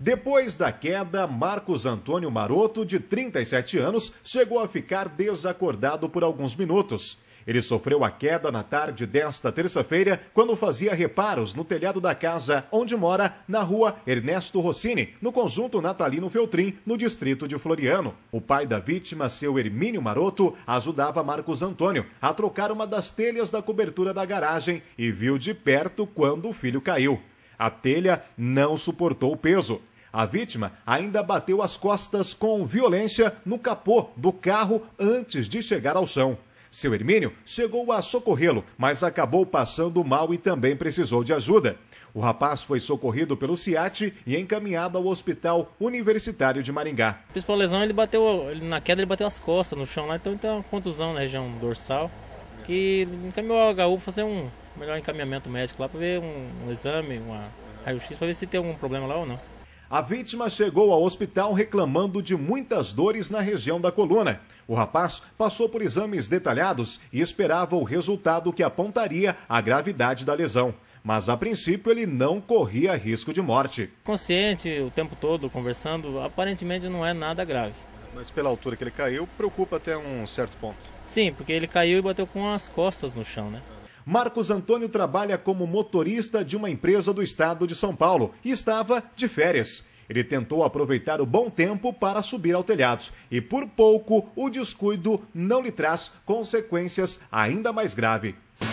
Depois da queda, Marcos Antônio Maroto, de 37 anos, chegou a ficar desacordado por alguns minutos. Ele sofreu a queda na tarde desta terça-feira, quando fazia reparos no telhado da casa onde mora, na rua Ernesto Rossini, no conjunto Natalino Feltrin, no distrito de Floriano. O pai da vítima, seu Hermínio Maroto, ajudava Marcos Antônio a trocar uma das telhas da cobertura da garagem e viu de perto quando o filho caiu. A telha não suportou o peso a vítima ainda bateu as costas com violência no capô do carro antes de chegar ao chão. Seu Hermínio chegou a socorrê-lo, mas acabou passando mal e também precisou de ajuda. O rapaz foi socorrido pelo CIAT e encaminhado ao Hospital Universitário de Maringá. Principal lesão, ele bateu, ele, na queda ele bateu as costas no chão lá, então tem uma contusão na né, região dorsal, que encaminhou ao HU para fazer um melhor encaminhamento médico lá, para ver um, um exame, uma raio-x, para ver se tem algum problema lá ou não. A vítima chegou ao hospital reclamando de muitas dores na região da coluna. O rapaz passou por exames detalhados e esperava o resultado que apontaria a gravidade da lesão. Mas a princípio ele não corria risco de morte. Consciente o tempo todo, conversando, aparentemente não é nada grave. Mas pela altura que ele caiu, preocupa até um certo ponto. Sim, porque ele caiu e bateu com as costas no chão, né? Marcos Antônio trabalha como motorista de uma empresa do estado de São Paulo e estava de férias. Ele tentou aproveitar o bom tempo para subir ao telhado e, por pouco, o descuido não lhe traz consequências ainda mais graves.